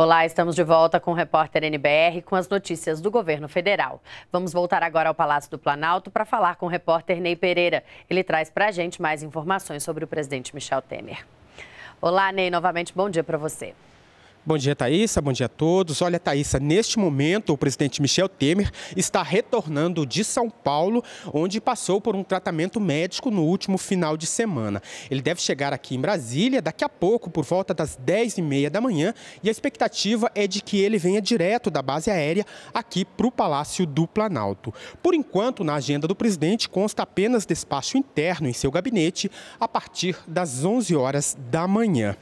Olá, estamos de volta com o repórter NBR com as notícias do governo federal. Vamos voltar agora ao Palácio do Planalto para falar com o repórter Ney Pereira. Ele traz para a gente mais informações sobre o presidente Michel Temer. Olá, Ney, novamente bom dia para você. Bom dia, Thaisa. Bom dia a todos. Olha, Thaisa, neste momento o presidente Michel Temer está retornando de São Paulo, onde passou por um tratamento médico no último final de semana. Ele deve chegar aqui em Brasília daqui a pouco, por volta das 10h30 da manhã, e a expectativa é de que ele venha direto da base aérea aqui para o Palácio do Planalto. Por enquanto, na agenda do presidente consta apenas despacho interno em seu gabinete a partir das 11 horas da manhã.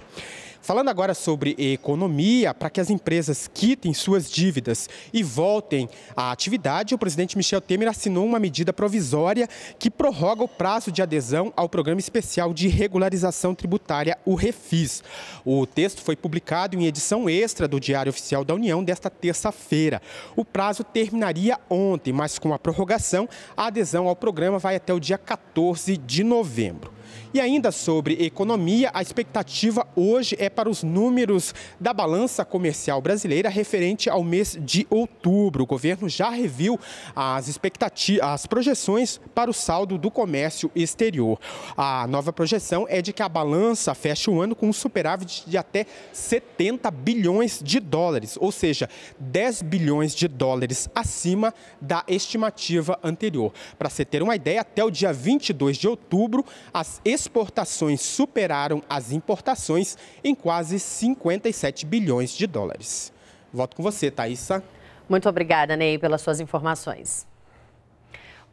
Falando agora sobre economia, para que as empresas quitem suas dívidas e voltem à atividade, o presidente Michel Temer assinou uma medida provisória que prorroga o prazo de adesão ao Programa Especial de Regularização Tributária, o REFIS. O texto foi publicado em edição extra do Diário Oficial da União desta terça-feira. O prazo terminaria ontem, mas com a prorrogação, a adesão ao programa vai até o dia 14 de novembro. E ainda sobre economia, a expectativa hoje é para os números da balança comercial brasileira referente ao mês de outubro. O governo já reviu as expectativas, as projeções para o saldo do comércio exterior. A nova projeção é de que a balança feche o ano com um superávit de até 70 bilhões de dólares, ou seja, 10 bilhões de dólares acima da estimativa anterior. Para se ter uma ideia, até o dia 22 de outubro, as exportações superaram as importações em quase 57 bilhões de dólares. Volto com você, Thaisa. Muito obrigada, Ney, pelas suas informações.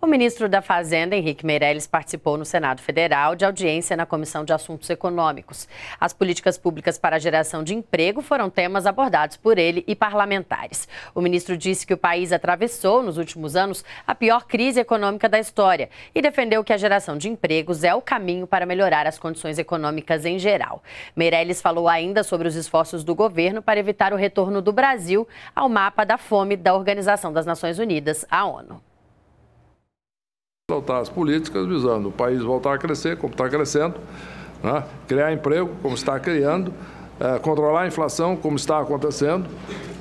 O ministro da Fazenda, Henrique Meirelles, participou no Senado Federal de audiência na Comissão de Assuntos Econômicos. As políticas públicas para a geração de emprego foram temas abordados por ele e parlamentares. O ministro disse que o país atravessou, nos últimos anos, a pior crise econômica da história e defendeu que a geração de empregos é o caminho para melhorar as condições econômicas em geral. Meirelles falou ainda sobre os esforços do governo para evitar o retorno do Brasil ao mapa da fome da Organização das Nações Unidas, a ONU adotar as políticas visando o país voltar a crescer, como está crescendo, né? criar emprego, como está criando, é, controlar a inflação, como está acontecendo,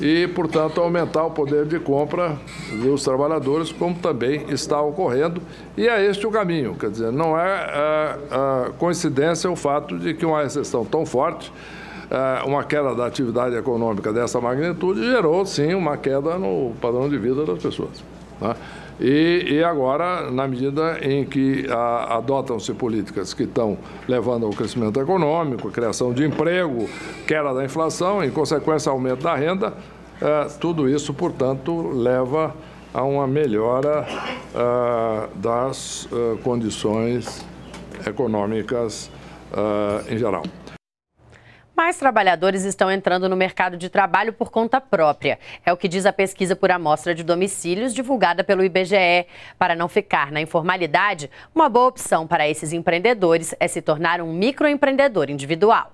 e, portanto, aumentar o poder de compra dos trabalhadores, como também está ocorrendo. E é este o caminho. Quer dizer, não é, é, é coincidência o fato de que uma recessão tão forte é, uma queda da atividade econômica dessa magnitude gerou, sim, uma queda no padrão de vida das pessoas. Né? E, e, agora, na medida em que adotam-se políticas que estão levando ao crescimento econômico, criação de emprego, queda da inflação, em consequência, aumento da renda, eh, tudo isso, portanto, leva a uma melhora eh, das eh, condições econômicas em geral mais trabalhadores estão entrando no mercado de trabalho por conta própria. É o que diz a pesquisa por amostra de domicílios divulgada pelo IBGE. Para não ficar na informalidade, uma boa opção para esses empreendedores é se tornar um microempreendedor individual.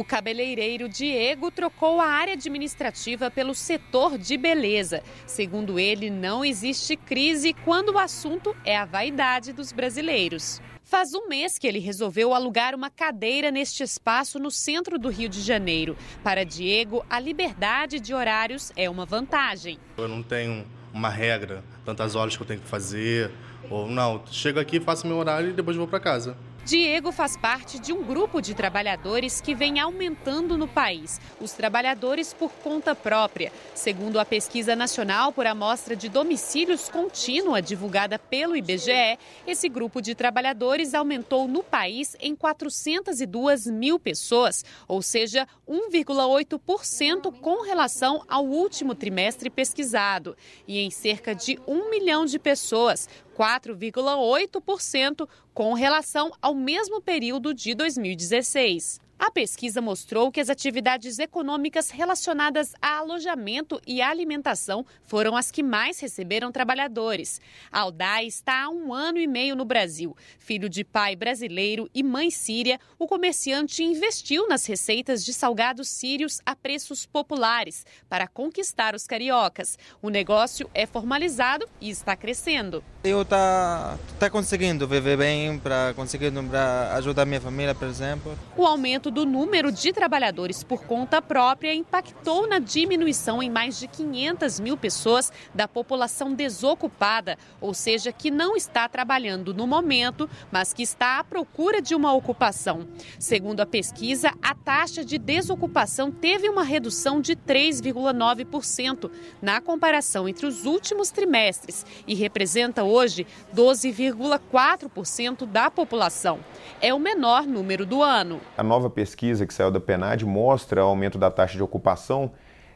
O cabeleireiro Diego trocou a área administrativa pelo setor de beleza. Segundo ele, não existe crise quando o assunto é a vaidade dos brasileiros. Faz um mês que ele resolveu alugar uma cadeira neste espaço no centro do Rio de Janeiro. Para Diego, a liberdade de horários é uma vantagem. Eu não tenho uma regra, tantas horas que eu tenho que fazer, ou não, chego aqui, faço meu horário e depois vou para casa. Diego faz parte de um grupo de trabalhadores que vem aumentando no país, os trabalhadores por conta própria. Segundo a pesquisa nacional por amostra de domicílios contínua divulgada pelo IBGE, esse grupo de trabalhadores aumentou no país em 402 mil pessoas, ou seja, 1,8% com relação ao último trimestre pesquisado, e em cerca de 1 milhão de pessoas, 4,8% com relação ao mesmo período de 2016. A pesquisa mostrou que as atividades econômicas relacionadas a alojamento e alimentação foram as que mais receberam trabalhadores. Aldai está há um ano e meio no Brasil. Filho de pai brasileiro e mãe síria, o comerciante investiu nas receitas de salgados sírios a preços populares para conquistar os cariocas. O negócio é formalizado e está crescendo. Eu tá, tá conseguindo viver bem, para conseguindo pra ajudar minha família, por exemplo. O aumento do número de trabalhadores por conta própria impactou na diminuição em mais de 500 mil pessoas da população desocupada, ou seja, que não está trabalhando no momento, mas que está à procura de uma ocupação. Segundo a pesquisa, a taxa de desocupação teve uma redução de 3,9% na comparação entre os últimos trimestres e representa hoje 12,4% da população. É o menor número do ano. A nova pesquisa que saiu da PENAD mostra aumento da taxa de ocupação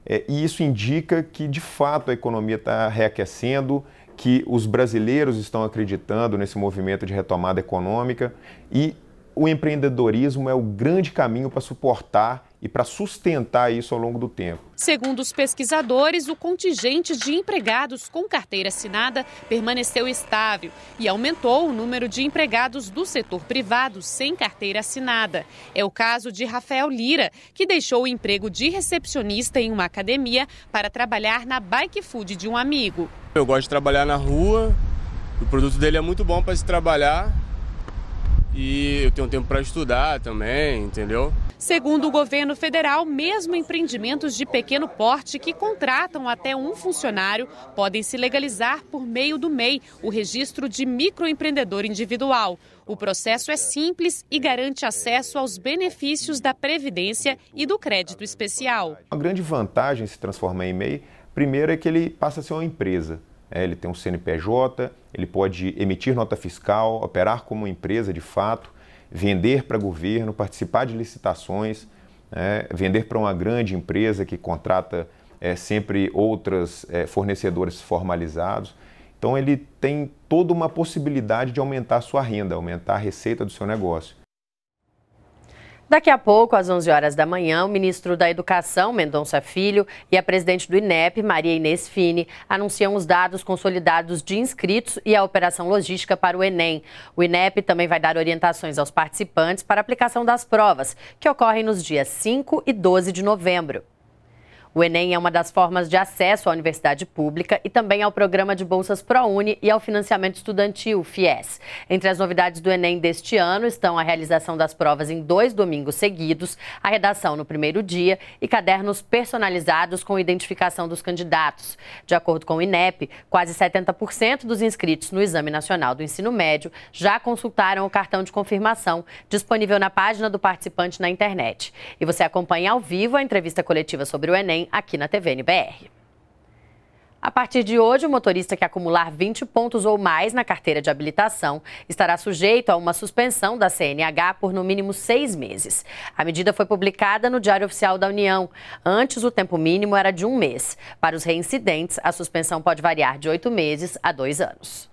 é, e isso indica que, de fato, a economia está reaquecendo, que os brasileiros estão acreditando nesse movimento de retomada econômica e o empreendedorismo é o grande caminho para suportar e para sustentar isso ao longo do tempo. Segundo os pesquisadores, o contingente de empregados com carteira assinada permaneceu estável e aumentou o número de empregados do setor privado sem carteira assinada. É o caso de Rafael Lira, que deixou o emprego de recepcionista em uma academia para trabalhar na bike food de um amigo. Eu gosto de trabalhar na rua, o produto dele é muito bom para se trabalhar e eu tenho tempo para estudar também, entendeu? Segundo o governo federal, mesmo empreendimentos de pequeno porte que contratam até um funcionário podem se legalizar por meio do MEI, o registro de microempreendedor individual. O processo é simples e garante acesso aos benefícios da Previdência e do crédito especial. A grande vantagem se transformar em MEI, primeiro, é que ele passa a ser uma empresa. É, ele tem um CNPJ, ele pode emitir nota fiscal, operar como empresa de fato, vender para governo, participar de licitações, né, vender para uma grande empresa que contrata é, sempre outros é, fornecedores formalizados. Então ele tem toda uma possibilidade de aumentar a sua renda, aumentar a receita do seu negócio. Daqui a pouco, às 11 horas da manhã, o ministro da Educação, Mendonça Filho, e a presidente do INEP, Maria Inês Fini, anunciam os dados consolidados de inscritos e a operação logística para o Enem. O INEP também vai dar orientações aos participantes para a aplicação das provas, que ocorrem nos dias 5 e 12 de novembro. O Enem é uma das formas de acesso à universidade pública e também ao programa de bolsas ProUni e ao financiamento estudantil, FIES. Entre as novidades do Enem deste ano estão a realização das provas em dois domingos seguidos, a redação no primeiro dia e cadernos personalizados com identificação dos candidatos. De acordo com o INEP, quase 70% dos inscritos no Exame Nacional do Ensino Médio já consultaram o cartão de confirmação disponível na página do participante na internet. E você acompanha ao vivo a entrevista coletiva sobre o Enem aqui na TV NBR. A partir de hoje, o motorista que acumular 20 pontos ou mais na carteira de habilitação estará sujeito a uma suspensão da CNH por no mínimo seis meses. A medida foi publicada no Diário Oficial da União. Antes, o tempo mínimo era de um mês. Para os reincidentes, a suspensão pode variar de oito meses a dois anos.